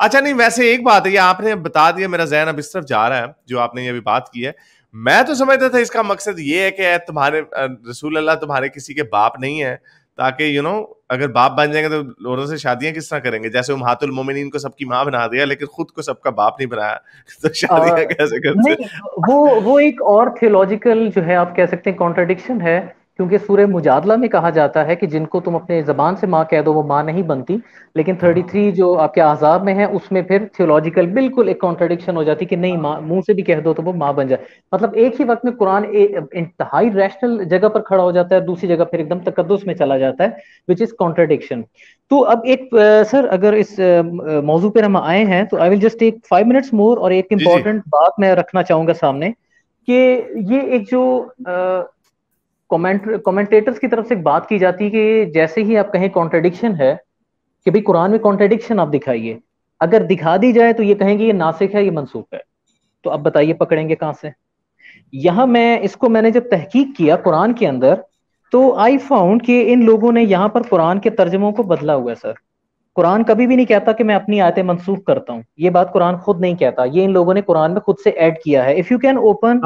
अच्छा नहीं वैसे एक बात है ये आपने बता दिया मेरा जहन अब इस तरफ जा रहा है जो आपने ये अभी बात की है मैं तो समझता था इसका मकसद ये है कि तुम्हारे रसूल अल्लाह तुम्हारे किसी के बाप नहीं है ताकि यू नो अगर बाप बन जाएंगे तो लोगों से शादियां किस तरह करेंगे जैसे उमहातुल को सबकी माँ बना दिया लेकिन खुद को सबका बाप नहीं बनाया तो शादियां कैसे करते वो वो एक और थियोलॉजिकल जो है आप कह सकते हैं कॉन्ट्रडिक्शन है क्योंकि सूर्य मुजादला में कहा जाता है कि जिनको तुम अपने जबान से माँ कह दो वो माँ नहीं बनती लेकिन थर्टी थ्री हाँ। जो आपके आजाब में है उसमें फिर थियोलॉजिकल बिल्कुल एक कॉन्ट्रडिक्शन हो जाती कि नहीं माँ मुंह से भी कह दो तो वो माँ बन जाए मतलब एक ही वक्त में कुरान इंतहाई रैशनल जगह पर खड़ा हो जाता है दूसरी जगह फिर एकदम तकदस में चला जाता है विच इज कॉन्ट्रडिक्शन तो अब एक सर अगर इस मौजू पर हम आए हैं तो I will just take five minutes more और एक इम्पॉर्टेंट बात मैं रखना चाहूंगा सामने कि ये एक जो कमेंटेटर्स की तरफ से बात की जाती है कि जैसे ही आप कहें कॉन्ट्रेडिक्शन है कि भाई कुरान में कॉन्ट्रेडिक्शन आप दिखाइए अगर दिखा दी जाए तो ये कहेंगे ये नासिक है ये मनसूख है तो अब बताइए पकड़ेंगे कहाँ से यहाँ मैं इसको मैंने जब तहकीक किया कुरान के अंदर तो आई फाउंड कि इन लोगों ने यहाँ पर कुरान के तर्जमों को बदला हुआ है सर कुरान कभी भी नहीं कहता कि मैं अपनी आयतें मनसूख करता हूँ ये बात कुरान खुद नहीं कहता ये इन लोगों ने कुरान में खुद से ऐड किया है इफ यू कैन ओपन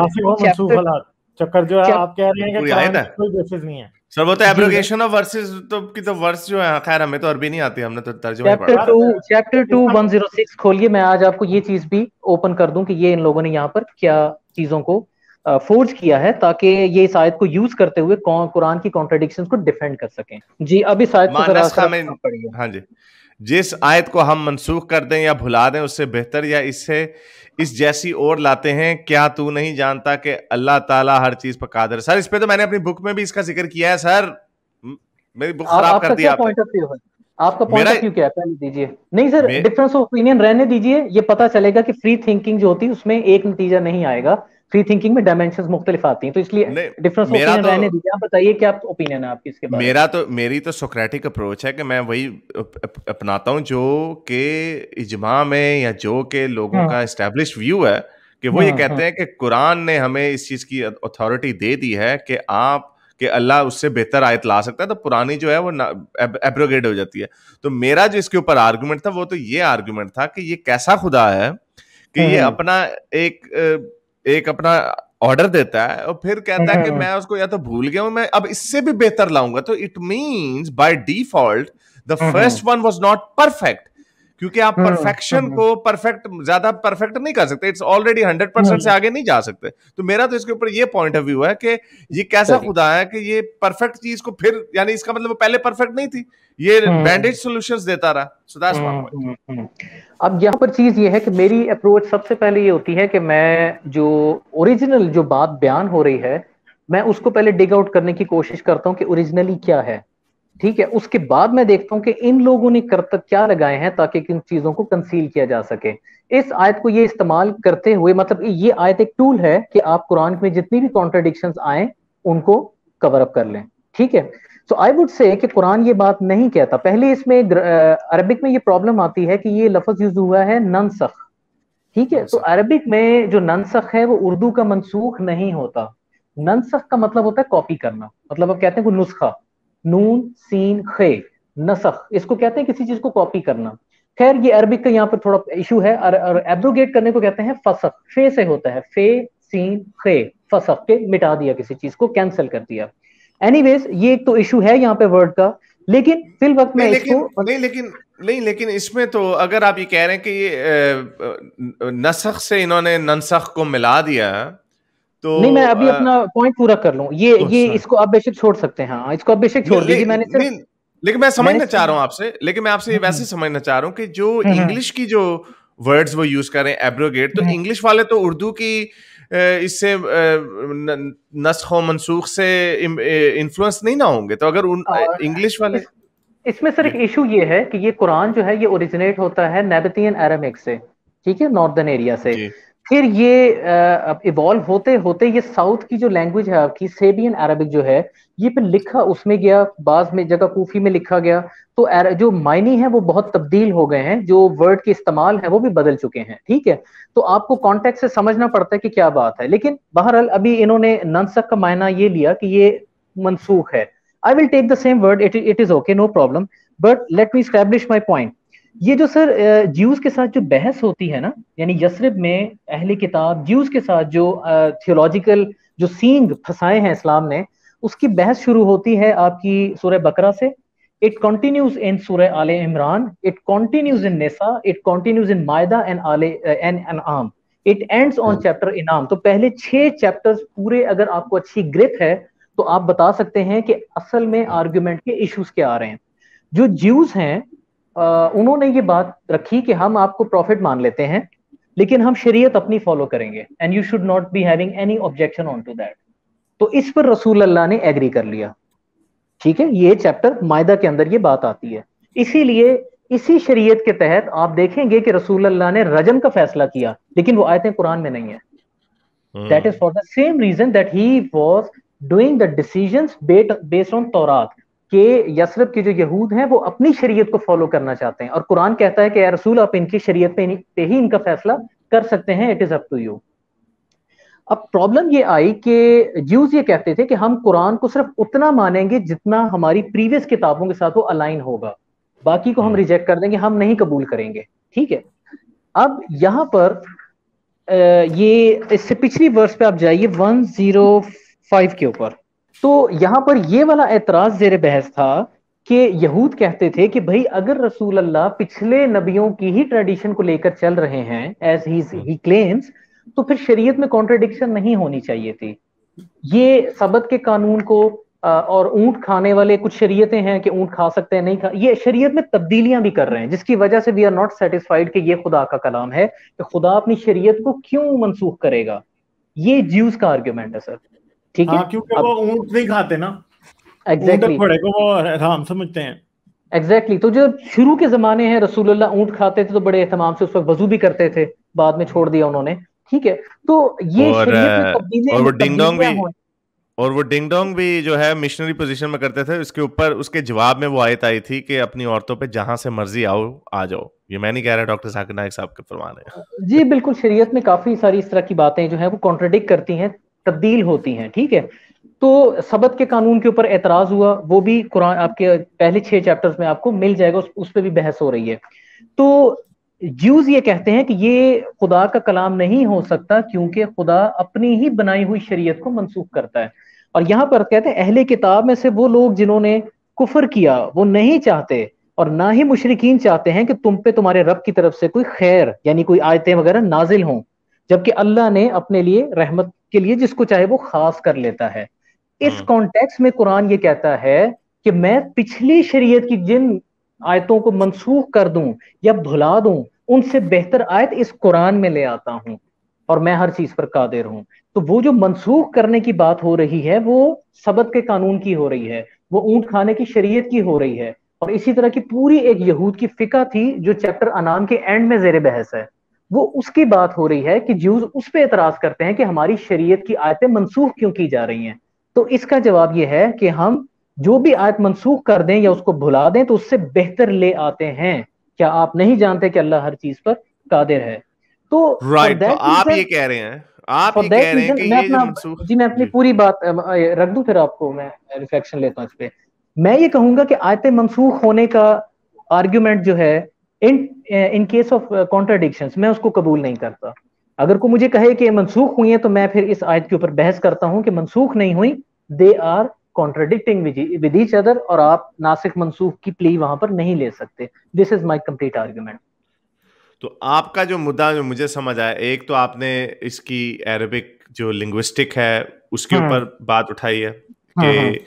चक्कर जो है आप कह रहे हैं कि कोई बेसिस नहीं है सर वो तो एब्रोगेशन ऑफ वर्सेस तो की तो वर्स जो है खैर हमें तो अरबी नहीं आती हमने तो तर्जुमा चैप्टर 2 चैप्टर 2 106 खोलिए मैं आज आपको ये चीज भी ओपन कर दूं कि ये इन लोगों ने यहां पर क्या चीजों को फोर्ज किया है ताकि ये इस आयत को यूज करते हुए कुरान की कॉन्ट्रडिक्शन को डिफेंड कर सकें जी अब इस आयत को हाँ जी जिस आयत को हम मनसूख कर दें या भुला दें उससे बेहतर या इससे इस जैसी और लाते हैं क्या तू नहीं जानता कि अल्लाह ताला हर चीज पर कादर सर इस पे तो मैंने अपनी बुक में भी इसका जिक्र किया है सर मेरी बुक खराब कर दिया आपका पॉइंट ऑफ व्यू क्या है पहले दीजिए नहीं सर डिफरेंस ऑफ ओपिनियन रहने दीजिए ये पता चलेगा कि फ्री थिंकिंग जो होती है उसमें एक नतीजा नहीं आएगा फ्री थिंकिंग में डायमेंशन मुख्तलिफ आती हैं तो इसलिए डिफरेंस मेरा तो, रहने दीजिए आप बताइए क्या ओपिनियन है आपकी इसके बारे मेरा तो मेरी तो सोक्रेटिक अप्रोच है कि मैं वही अपनाता हूँ जो के इजमा में या जो के लोगों हाँ। का इस्टेब्लिश व्यू है कि वो ये हाँ, कहते हाँ। हैं कि कुरान ने हमें इस चीज़ की अथॉरिटी दे दी है कि आप कि अल्लाह उससे बेहतर आयत ला सकता है तो पुरानी जो है वो एब्रोगेट हो जाती है तो मेरा जो इसके ऊपर आर्गुमेंट था वो तो ये आर्गुमेंट था कि ये कैसा खुदा है कि ये अपना एक एक अपना ऑर्डर देता है और फिर कहता है कि हाँ। मैं उसको या तो भूल गया हूं मैं अब इससे भी बेहतर लाऊंगा तो it means by default the first one was not perfect क्योंकि आप परफेक्शन हाँ, हाँ, हाँ। को परफेक्ट ज्यादा परफेक्ट नहीं कर सकते इट्स ऑलरेडी हंड्रेड परसेंट से आगे नहीं जा सकते तो मेरा तो इसके ऊपर ये पॉइंट ऑफ व्यू है कि ये कैसा खुदा है कि ये परफेक्ट चीज को फिर यानी इसका मतलब पहले परफेक्ट नहीं थी ये बैंडेज सोल्यूशन देता रहा सो अब यहाँ पर चीज ये है कि मेरी अप्रोच सबसे पहले ये होती है कि मैं जो ओरिजिनल जो बात बयान हो रही है मैं उसको पहले डिग आउट करने की कोशिश करता हूँ कि ओरिजिनली क्या है ठीक है उसके बाद मैं देखता हूं कि इन लोगों ने करतब क्या लगाए हैं ताकि किन चीजों को कंसील किया जा सके इस आयत को ये इस्तेमाल करते हुए मतलब ये आयत एक टूल है कि आप कुरान में जितनी भी कॉन्ट्रडिक्शन आए उनको कवर अप कर लें ठीक है सो आई वुड से कि कुरान ये बात नहीं कहता पहले इसमें अरबिक में ये प्रॉब्लम आती है कि ये लफज यूज हुआ है ननसख ठीक है तो अरबिक में जो ननसख है वो उर्दू का मनसूख नहीं होता ननसख का मतलब होता है कॉपी करना मतलब आप कहते हैं कोई नुस्खा नून सीन खे नसख इसको कहते हैं किसी चीज को कॉपी करना खैर ये अरबिक का यहाँ पर थोड़ा इशू है और, और एब्रोगेट करने को कहते हैं फसख फे से होता है फे सीन खे फसख के मिटा दिया किसी चीज को कैंसिल कर दिया एनी ये एक तो इशू है यहाँ पे वर्ड का लेकिन फिल वक्त में लेकिन, इसको नहीं लेकिन नहीं लेकिन इसमें तो अगर आप ये कह रहे हैं कि ये नसख से इन्होंने ननसख को मिला दिया तो नहीं मैं अभी आ, अपना पॉइंट पूरा कर लूं ये तो ये इसको आप बेशक छोड़ सकते हैं हाँ इसको आप बेशक छोड़ दीजिए मैंने सिर्फ लेकिन मैं समझना चाह रहा हूँ आपसे लेकिन मैं आपसे हम्म, वैसे हम्म। समझना चाह रहा हूँ कि जो इंग्लिश हम्म, की जो वर्ड्स वो यूज करें एब्रोगेट तो इंग्लिश वाले तो उर्दू की इससे नस्ख मनसूख से इन्फ्लुएंस नहीं ना होंगे तो अगर उन इंग्लिश वाले इसमें सर एक इशू ये है कि ये कुरान जो है ये ओरिजिनेट होता है नेबतियन अरबिक से ठीक है नॉर्दर्न एरिया से फिर ये इवॉल्व होते होते ये साउथ की जो लैंग्वेज है आपकी सेबियन अरबिक जो है ये पे लिखा उसमें गया बाज में जगह कूफी में लिखा गया तो जो मायने हैं वो बहुत तब्दील हो गए हैं जो वर्ड के इस्तेमाल है वो भी बदल चुके हैं ठीक है तो आपको कॉन्टेक्ट से समझना पड़ता है कि क्या बात है लेकिन बहरहाल अभी इन्होंने ननसक का मायना ये लिया कि ये मनसूख है I will take the same word it it is okay no problem but let me establish my point ये जो सर ज्यूज के साथ जो बहस होती है ना यानी यसरिब में अहले किताब ज्यूज के साथ जो थियोलॉजिकल जो सींग फंसाए हैं इस्लाम ने उसकी बहस शुरू होती है आपकी सूर्य बकरा से इट कंटिन्यूज इन सूर्य आल इमरान इट कंटिन्यूज इन नेसा इट कंटिन्यूज इन मायदा एंड आले एन एन आम इट एंड्स ऑन चैप्टर इनाम तो पहले छह चैप्टर्स पूरे अगर आपको अच्छी ग्रिप है तो आप बता सकते हैं कि असल में आर्ग्यूमेंट के इश्यूज क्या आ रहे हैं जो ज्यूज हैं उन्होंने ये बात रखी कि हम आपको प्रॉफिट मान लेते हैं लेकिन हम शरीयत अपनी फॉलो करेंगे and you should not be having any objection on to that तो इस पर रसूल अल्लाह ने एग्री कर लिया ठीक है ये चैप्टर मायदा के अंदर ये बात आती है इसीलिए इसी शरीयत के तहत आप देखेंगे कि रसूल अल्लाह ने रजम का फैसला किया लेकिन वो आयतें कुरान में नहीं है that is for the same reason that he was doing the decision based on तौरात कि या के जो यहूद हैं वो अपनी शरीयत को फॉलो करना चाहते हैं और कुरान कहता है कि रसूल आप इनकी शरीयत पे, पे ही इनका फैसला कर सकते हैं it is up to you अब प्रॉब्लम ये आई कि ज्यूज ये कहते थे कि हम कुरान को सिर्फ उतना मानेंगे जितना हमारी प्रीवियस किताबों के साथ वो अलाइन होगा बाकी को हम रिजेक्ट हम्म। कर देंगे हम नहीं कबूल करेंगे ठीक है अब यहाँ पर ये इससे पिछली वर्ष पे आप जाइए 105 के ऊपर तो यहाँ पर ये वाला एतराज जेर बहस था कि यहूद कहते थे कि भाई अगर रसूल अल्लाह पिछले नबियों की ही ट्रेडिशन को लेकर चल रहे हैं एज ही क्लेम्स तो फिर शरीयत में कॉन्ट्रडिक्शन नहीं होनी चाहिए थी ये सबक के कानून को और ऊंट खाने वाले कुछ शरीयतें हैं कि ऊंट खा सकते हैं नहीं खा ये शरीयत में तब्दीलियां भी कर रहे हैं जिसकी वजह से वी आर नॉट सेटिस्फाइड कि ये खुदा का कलाम है कि खुदा अपनी शरीयत को क्यों मनसूख करेगा ये ज्यूज का आर्ग्यूमेंट है सर ठीक है हाँ, क्योंकि अब... वो ऊंट नहीं खाते ना एग्जैक्टली exactly. वो हराम समझते हैं एग्जैक्टली exactly. तो जो शुरू के जमाने हैं रसूलुल्लाह ऊंट खाते थे तो बड़े एहतमाम से उस पर वजू भी करते थे बाद में छोड़ दिया उन्होंने ठीक है तो ये और, और वो डिंग डोंग भी और वो डिंग डोंग भी जो है मिशनरी पोजीशन में करते थे इसके ऊपर उसके जवाब में वो आयत आई थी कि अपनी औरतों पे जहां से मर्जी आओ आ जाओ ये मैं नहीं कह रहा डॉक्टर साकिर नायक साहब के फरमान है जी बिल्कुल शरीयत में काफी सारी इस तरह की बातें जो है वो कॉन्ट्रडिक्ट करती हैं तब्दील होती हैं ठीक है तो सबत के कानून के ऊपर एतराज हुआ वो भी कुरान आपके पहले छह चैप्टर्स में आपको मिल जाएगा उस, उस पर भी बहस हो रही है तो ज्यूज ये कहते हैं कि ये खुदा का कलाम नहीं हो सकता क्योंकि खुदा अपनी ही बनाई हुई शरीयत को मनसूख करता है और यहाँ पर कहते हैं अहले किताब में से वो लोग जिन्होंने कुफर किया वो नहीं चाहते और ना ही मुशरकिन चाहते हैं कि तुम पे तुम्हारे रब की तरफ से कोई खैर यानी कोई आयतें वगैरह नाजिल हों जबकि अल्लाह ने अपने लिए रहमत के लिए जिसको चाहे वो खास कर लेता है इस कॉन्टेक्स हम्म। में कुरान ये कहता है कि मैं पिछली शरीयत की जिन आयतों को मनसूख कर दूं या भुला दूं उनसे बेहतर आयत इस कुरान में ले आता हूं और मैं हर चीज पर कादिर हूं तो वो जो मनसूख करने की बात हो रही है वो सबक के कानून की हो रही है वो ऊंट खाने की शरीयत की हो रही है और इसी तरह की पूरी एक यहूद की फिका थी जो चैप्टर अनाम के एंड में जेर बहस है वो उसकी बात हो रही है कि ज्यूज उस पर एतराज करते हैं कि हमारी शरीयत की आयतें मनसूख क्यों की जा रही हैं तो इसका जवाब यह है कि हम जो भी आयत मनसूख कर दें या उसको भुला दें तो उससे बेहतर ले आते हैं क्या आप नहीं जानते कि अल्लाह हर चीज पर कादिर है तो राइट right, तो आप ये कह रहे हैं आप ये कह रहे हैं कि मैं अपना जी मैं अपनी हम्म। पूरी बात रख दूं फिर आपको मैं रिफ्लेक्शन लेता हूं इस पे मैं ये कहूंगा कि आयत मनसूख होने का आर्ग्यूमेंट जो है in in case of contradiction मैं उसको कबूल नहीं करता अगर को मुझे कहे कि मनसूख हुई है तो मैं फिर इस आयत के ऊपर बहस करता हूं कि मनसूख नहीं हुई they are contradicting with each other और आप नासिक मनसूख की प्ली वहां पर नहीं ले सकते this is my complete argument तो आपका जो मुद्दा जो मुझे समझ आया एक तो आपने इसकी अरबिक जो लिंग्विस्टिक है उसके हम्म। ऊपर हाँ। बात उठाई है हम्म, कि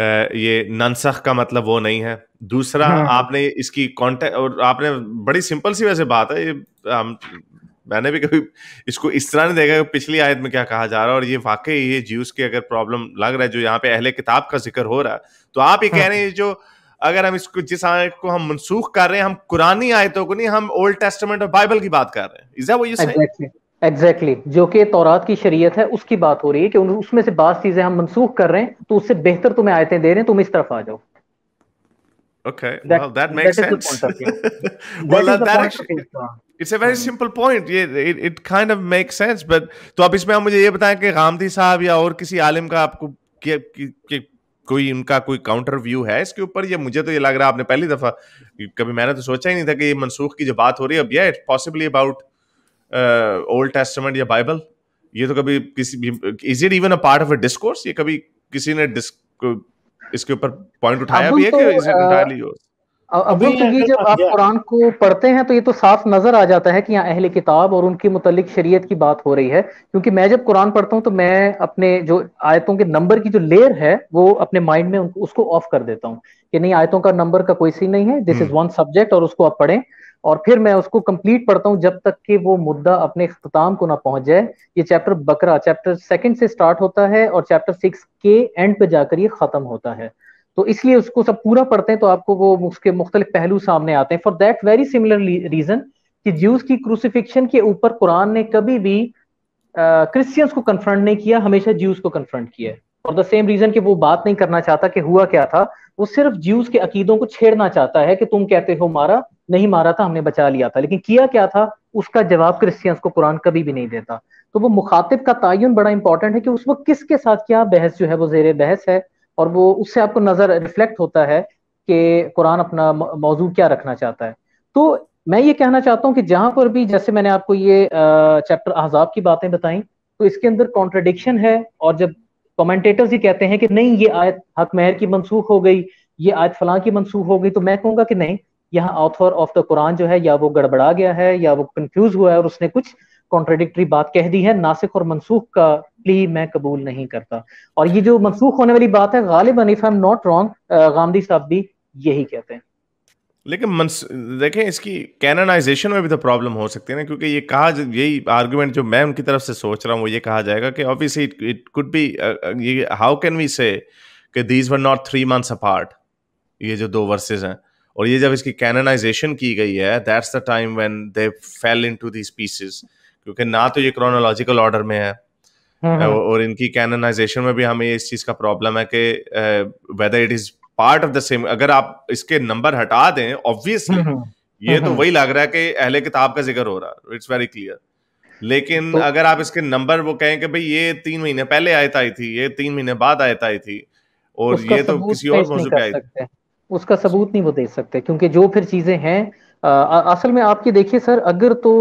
हाँ। ये नंसख का मतलब वो नहीं है दूसरा हाँ। आपने इसकी कॉन्टेक्ट और आपने बड़ी सिंपल सी वैसे बात है ये हम मैंने भी कभी इसको इस तरह नहीं देखा कि पिछली आयत में क्या कहा जा रहा है और ये वाकई ये जीवस की अगर प्रॉब्लम लग रहा है जो यहाँ पे अहले किताब का जिक्र हो रहा है तो आप ये हाँ। कह रहे हैं जो अगर हम इसको जिस आयत को हम मनसूख कर रहे हैं हम कुरानी आयतों को नहीं हम ओल्ड टेस्टमेंट और बाइबल की बात कर रहे हैं वो ये एग्जैक्टली exactly. जो कि तौरात की शरीयत है उसकी बात हो रही है कि उसमें से बात चीजें हम मनसूख कर रहे हैं तो उससे बेहतर तुम्हें आयतें दे रहे हैं तुम इस तरफ आ जाओ Okay, that, well, that makes that sense. well, that, that actually, it's a very simple point ये it kind of make sense but तो अब इसमें हम मुझे ये बताएं कि गांधी साहब या और किसी आलिम का आपको के, के, के, कोई उनका कोई काउंटर व्यू है इसके ऊपर ये मुझे तो ये लग रहा है आपने पहली दफा कभी मैंने तो सोचा ही नहीं था कि ये मनसूख की जो बात हो रही है अब uh, या it's possibly about old testament या बाइबल ये तो कभी किसी is it even a part of a discourse ये कभी किसी ने इसके ऊपर पॉइंट उठाया भी है कि इज एंटायरली योर्स अब जब आप कुरान को पढ़ते हैं तो ये तो साफ नजर आ जाता है कि यहाँ अहले किताब और उनकी मुतलिक शरीयत की बात हो रही है क्योंकि मैं जब कुरान पढ़ता हूँ तो मैं अपने जो आयतों के नंबर की जो लेयर है वो अपने माइंड में उसको ऑफ कर देता हूँ कि नहीं आयतों का नंबर का कोई सी नहीं है दिस इज वन सब्जेक्ट और उसको आप पढ़ें और फिर मैं उसको कंप्लीट पढ़ता हूँ जब तक कि वो मुद्दा अपने अख्ताम को ना पहुंच जाए ये चैप्टर बकरा चैप्टर सेकंड से स्टार्ट होता है और चैप्टर सिक्स के एंड पे जाकर ये खत्म होता है तो इसलिए उसको सब पूरा पढ़ते हैं तो आपको वो उसके मुख्तलिफ पहलू सामने आते हैं for that very similar reason कि ज्यूज की क्रूसिफिक्शन के ऊपर कुरान ने कभी भी क्रिश्चियंस को कन्फ्रंट नहीं किया हमेशा ज्यूज को कन्फ्रंट किया है और द सेम रीजन कि वो बात नहीं करना चाहता कि हुआ क्या था वो सिर्फ ज्यूज के अकीदों को छेड़ना चाहता है कि तुम कहते हो मारा नहीं मारा था हमने बचा लिया था लेकिन किया क्या था उसका जवाब क्रिश्चियंस को कुरान कभी भी नहीं देता तो वो मुखातिब का तयन बड़ा इंपॉर्टेंट है कि उस वक्त किसके साथ क्या बहस जो है वो जेर बहस है और वो उससे आपको नजर रिफ्लेक्ट होता है कि कुरान अपना मौजू क्या रखना चाहता है तो मैं ये कहना चाहता हूँ कि जहां पर भी जैसे मैंने आपको ये चैप्टर अहजाब की बातें बताई तो इसके अंदर कॉन्ट्रडिक्शन है और जब कमेंटेटर्स ये कहते हैं कि नहीं ये आयत हक महर की मनसूख हो गई ये आयत फलां की मनसूख हो गई तो मैं कहूँगा कि नहीं यहाँ ऑथर ऑफ द कुरान जो है या वो गड़बड़ा गया है या वो कंफ्यूज हुआ है और उसने कुछ कॉन्ट्रडिक्टरी बात कह दी है नासिक और मनसूख का प्ली मैं कबूल नहीं करता और ये जो मनसूख होने वाली बात है गालिबन if I am not wrong Gandhi Saheb भी यही कहते हैं लेकिन देखें इसकी कैननाइजेशन में भी तो प्रॉब्लम हो सकती है ना क्योंकि ये कहा यही आर्गुमेंट जो मैं उनकी तरफ से सोच रहा हूँ वो ये कहा जाएगा कि obviously it it could be ये हाउ कैन वी से कि these were not three months apart ये जो दो वर्सेज हैं और ये जब इसकी कैननाइजेशन की गई है that's the time when they fail to these pieces क्योंकि ना तो ये क्रोनोलॉजिकल ऑर्डर में है हम्म, हम्म। और इनकी कैननाइजेशन में भी हमें इस चीज का प्रॉब्लम है कि whether it is part of the same अगर आप इसके नंबर हटा दें ऑब्वियसली हम्म, ये तो वही लग रहा है कि अहले किताब का जिक्र हो रहा है इट्स वेरी क्लियर लेकिन तो, अगर आप इसके नंबर वो कहें कि भाई ये तीन महीने पहले आयत आई थी ये तीन महीने बाद आयत आई थी और ये तो किसी और मौजूद पे आई थी उसका सबूत नहीं वो दे सकते क्योंकि जो फिर चीज़ें हैं असल में आपकी देखिए सर अगर तो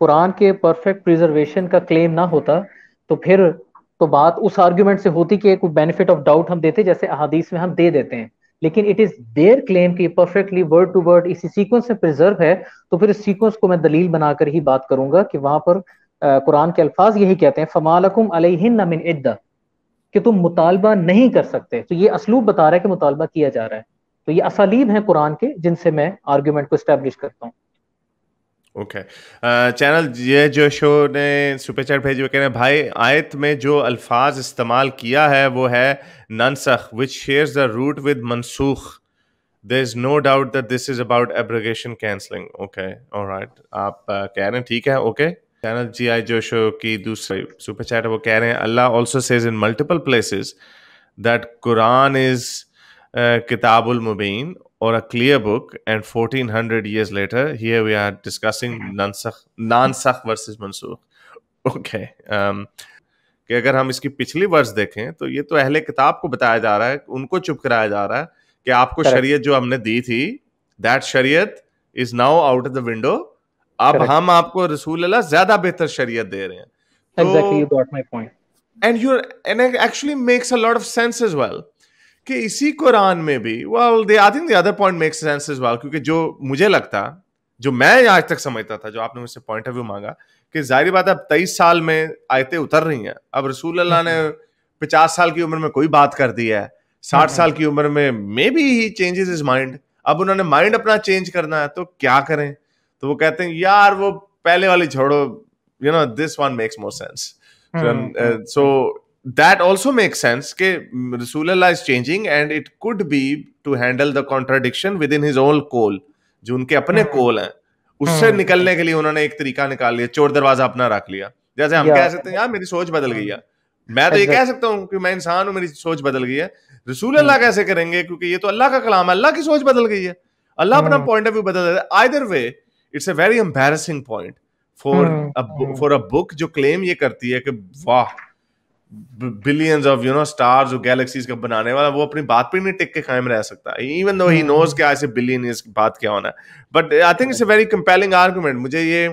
कुरान के परफेक्ट प्रिजर्वेशन का क्लेम ना होता तो फिर तो बात उस आर्ग्यूमेंट से होती कि एक बेनिफिट ऑफ डाउट हम देते जैसे अहादीस में हम दे देते हैं लेकिन इट इज देयर क्लेम कि परफेक्टली वर्ड टू वर्ड इसी सीक्वेंस में प्रिजर्व है तो फिर इस सीक्वेंस को मैं दलील बनाकर ही बात करूंगा कि वहां पर कुरान के अल्फाज यही कहते हैं फमालकुम अलहिन कि तुम मुतालबा नहीं कर सकते तो ये असलूब बता रहा है कि मुतालबा किया जा रहा है तो ये असालीब हैं कुरान के जिनसे मैं आर्ग्यूमेंट को स्टैब्लिश करता हूँ ओके चैनल uh, ये जो शो ने सुपर चैट भेजी हुए कह रहे हैं भाई आयत में जो अल्फाज इस्तेमाल किया है वो है ननसख which shares the root with मनसूख there is no doubt that this is about abrogation cancelling okay alright आप uh, कह रहे हैं ठीक है ओके चैनल जी आई जो शो की दूसरी सुपर चैट वो कह रहे हैं Allah also says in multiple places that Quran is uh, Kitabul Mubin or a clear book, and 1400 years later, here we are discussing Nansakh, Nansakh versus Mansukh. Okay. Um, कि अगर हम इसकी पिछली वर्ष देखें तो ये तो अहले किताब को बताया जा रहा है उनको चुप कराया जा रहा है कि आपको शरीयत जो हमने दी थी दैट शरीयत is now out of the window अब हम आपको रसूल अल्लाह ज्यादा बेहतर शरीयत दे रहे हैं exactly you got my point and you and actually makes a lot of sense as well कि इसी कुरान में भी well they I think the other point makes sense is well क्योंकि जो मुझे लगता जो मैं आज तक समझता था जो आपने मुझसे पॉइंट ऑफ व्यू मांगा कि जाहिर बात है अब तेईस साल में आयतें उतर रही हैं अब रसूल अल्लाह ने हम्म। पचास साल की उम्र में कोई बात कर दी है साठ हम्म। साल की उम्र में maybe he changes his mind अब उन्होंने माइंड अपना चेंज करना है तो क्या करें तो वो कहते हैं यार वो पहले वाली छोड़ो you know this one makes more sense so that also makes sense ke Rasulullah is changing and it could be to handle the contradiction within his own call जो उनके अपने कोल हम्म। हैं उससे हम्म। निकलने के लिए उन्होंने एक तरीका निकाल लिया चोर दरवाजा अपना रख लिया जैसे हम कह सकते हैं यार मेरी सोच बदल गई है मैं तो ये कह सकता हूँ कि मैं इंसान हूँ मेरी सोच बदल गई है रसूल अल्लाह हम्म। कैसे करेंगे क्योंकि ये तो अल्लाह का कलाम है अल्लाह की सोच बदल गई है अल्लाह अपना पॉइंट ऑफ व्यू बदल देता है either way it's a very embarrassing point for for a book जो क्लेम ये करती है कि वाह billions of you know stars और गैलेक्सीज का बनाने वाला वो अपनी बात पे नहीं टिक के कायम रह सकता इवन दो ही नोज आज से बिलियन बात क्या होना but I think it's a very compelling argument मुझे ये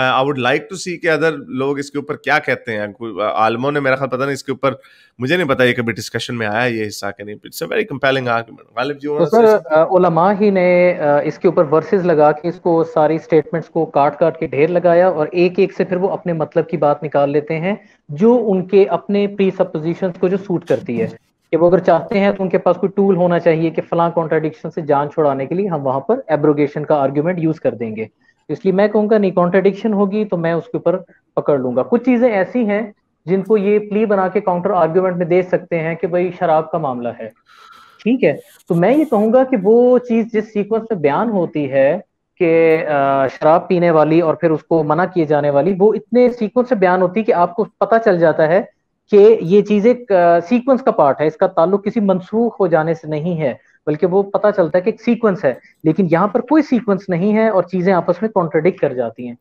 I would like to see कि अदर लोग इसके ऊपर क्या कहते हैं uh, आलमो ने मेरा ख्याल पता नहीं इसके ऊपर मुझे नहीं पता ये कभी डिस्कशन में आया ये हिस्सा के नहीं it's a very compelling argument Ghalib ji तो सर uh, उलमा ही ने uh, इसके ऊपर वर्सेस लगा के इसको सारी स्टेटमेंट्स को काट काट के ढेर लगाया और एक एक से फिर वो अपने मतलब की बात निकाल लेते हैं जो उनके अपने प्री सपोजिशंस को जो सूट करती है कि वो अगर चाहते हैं तो उनके पास कोई टूल होना चाहिए कि फला कॉन्ट्राडिक्शन से जान छुड़ाने के लिए हम वहां पर एब्रोगेशन का आर्ग्यूमेंट यूज कर देंगे इसलिए मैं कहूँगा नहीं कॉन्ट्रेडिक्शन होगी तो मैं उसके ऊपर पकड़ लूंगा कुछ चीजें ऐसी हैं जिनको ये प्ली बना के काउंटर आर्ग्यूमेंट में दे सकते हैं कि भाई शराब का मामला है ठीक है तो मैं ये कहूंगा कि वो चीज जिस सीक्वेंस में बयान होती है कि शराब पीने वाली और फिर उसको मना किए जाने वाली वो इतने सीक्वेंस से बयान होती है कि आपको पता चल जाता है कि ये चीज एक सीक्वेंस का पार्ट है इसका ताल्लुक किसी मनसूख हो जाने से नहीं है बल्कि वो पता चलता है कि एक सीक्वेंस है लेकिन यहाँ पर कोई सीक्वेंस नहीं है और चीजें आपस में कॉन्ट्रोडिक्ट कर जाती हैं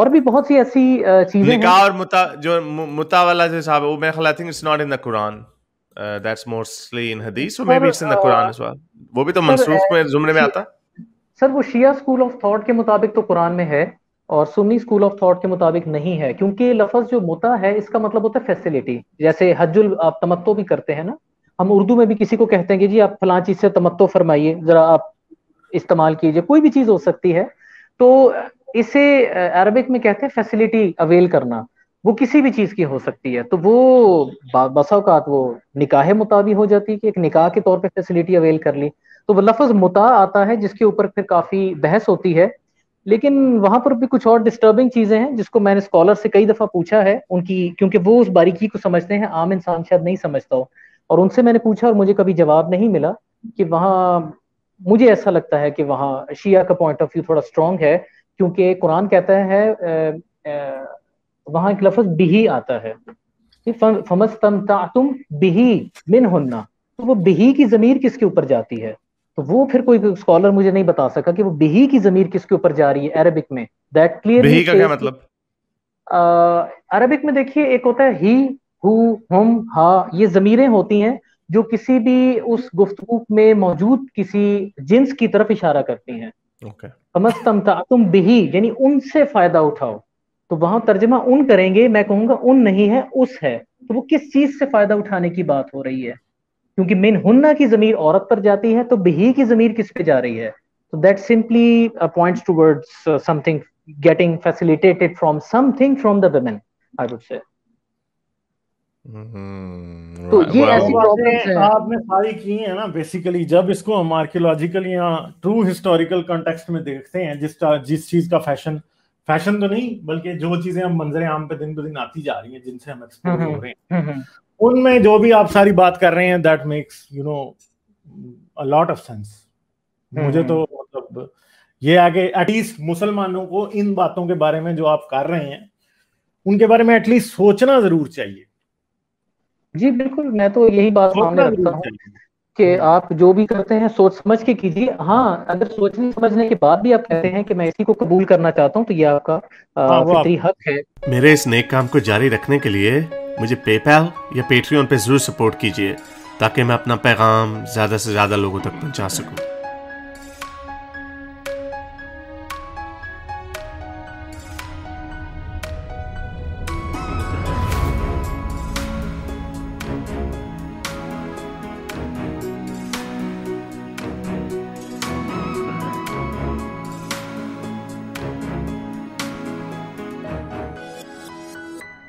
और भी बहुत सी ऐसी चीजें निकाह और मुता जो मुता वाला जो साहब वो मैं ख्याल think it's not in the Quran that's mostly in hadith so maybe it's in the Quran as well वो भी तो मंसूख में जुमरे में आता सर वो शिया स्कूल ऑफ थॉट के मुताबिक तो कुरान में है और सुन्नी स्कूल ऑफ थॉट के मुताबिक नहीं है क्योंकि लफज जो मुता है इसका मतलब होता है फैसिलिटी जैसे हजुल आप तमत्तो भी करते हैं ना અમે ઉર્દુ મે ભી કિસી કો કહેતે હૈ જી આપ ફલાં ચીઝ સે તમત્તુ ફરમાઈએ જરા આપ ઇસ્તેમાલ કીજીએ કોઈ ભી ચીઝ હો સકતી હૈ તો ઇસે અરબિક મે કહેતે ફેસિલિટી અવેલ કરના વો કિસી ભી ચીઝ કી હો સકતી હૈ તો વો બસૌકાત વો નિકાહ મુતાબી હો જાતી હૈ કે એક નિકાહ કે તોર પર ફેસિલિટી અવેલ કર લી તો બ લફઝ મુતા આતા હૈ جس કે ઉપર ફિર કાફી બહેસ હોતી હૈ લેકિન વહા પર ભી કુછ ઓર ડિસ્ટર્બિંગ ચીજે હૈ જિસકો મેને સ્કોલર સે કઈ દફા પૂછા હૈ ઉનકી ક્યોકી વો ઉસ બારીકી કો સમજેતે હૈ આમ ઇન્સાન શayad નહીં સમજના और उनसे मैंने पूछा और मुझे कभी जवाब नहीं मिला कि वहाँ मुझे ऐसा लगता है कि वहाँ शिया का पॉइंट ऑफ व्यू थोड़ा स्ट्रांग है क्योंकि कुरान कहता है वहाँ एक लफज बिही आता है तुम बिही मिन होना तो वो बिही की जमीर किसके ऊपर जाती है तो वो फिर कोई स्कॉलर मुझे नहीं बता सका कि वो बिही की जमीर किसके ऊपर जा रही है अरबिक में दैट क्लियर बिही का क्या मतलब अरबिक में देखिए एक होता है ही हु हम हा ये ज़मीरें होती हैं जो किसी भी उस गुफ्तु में मौजूद किसी जिन्स की तरफ इशारा करती हैं समझतम था तुम बिही यानी उनसे फायदा उठाओ तो वहां तर्जमा उन करेंगे मैं कहूंगा उन नहीं है उस है तो वो किस चीज से फायदा उठाने की बात हो रही है क्योंकि मिन हुन्ना की जमीर औरत पर जाती है तो बिही की जमीर किस पे जा रही है तो that simply points towards something getting facilitated from something from the women I would say hmm, तो ये ऐसी हैं आपने सारी की है ना बेसिकली जब इसको हम आर्कियोलॉजिकल या ट्रू हिस्टोरिकल कॉन्टेक्स्ट में देखते हैं जिस जिस चीज का फैशन फैशन तो नहीं बल्कि जो चीजें हम मंजर आम पे दिन ब दिन आती जा रही हैं जिनसे हम एक्सपोज हम्म, हो रहे हैं हम्म, उनमें जो भी आप सारी बात कर रहे हैं that makes you know a lot of sense मुझे तो मतलब ये आगे एटलीस्ट मुसलमानों को इन बातों के बारे में जो आप कर रहे हैं उनके बारे में एटलीस्ट सोचना जरूर चाहिए जी बिल्कुल मैं तो यही बात सामने रखता हूँ कि आप जो भी करते हैं सोच समझ के कीजिए हाँ अगर सोचने समझने के बाद भी आप कहते हैं कि मैं इसी को कबूल करना चाहता हूँ तो ये आपका हाँ, फितरी हक है मेरे इस नेक काम को जारी रखने के लिए मुझे पेपैल या पेट्रियन पे जरूर सपोर्ट कीजिए ताकि मैं अपना पैगाम ज्यादा से ज्यादा लोगों तक पहुँचा सकूँ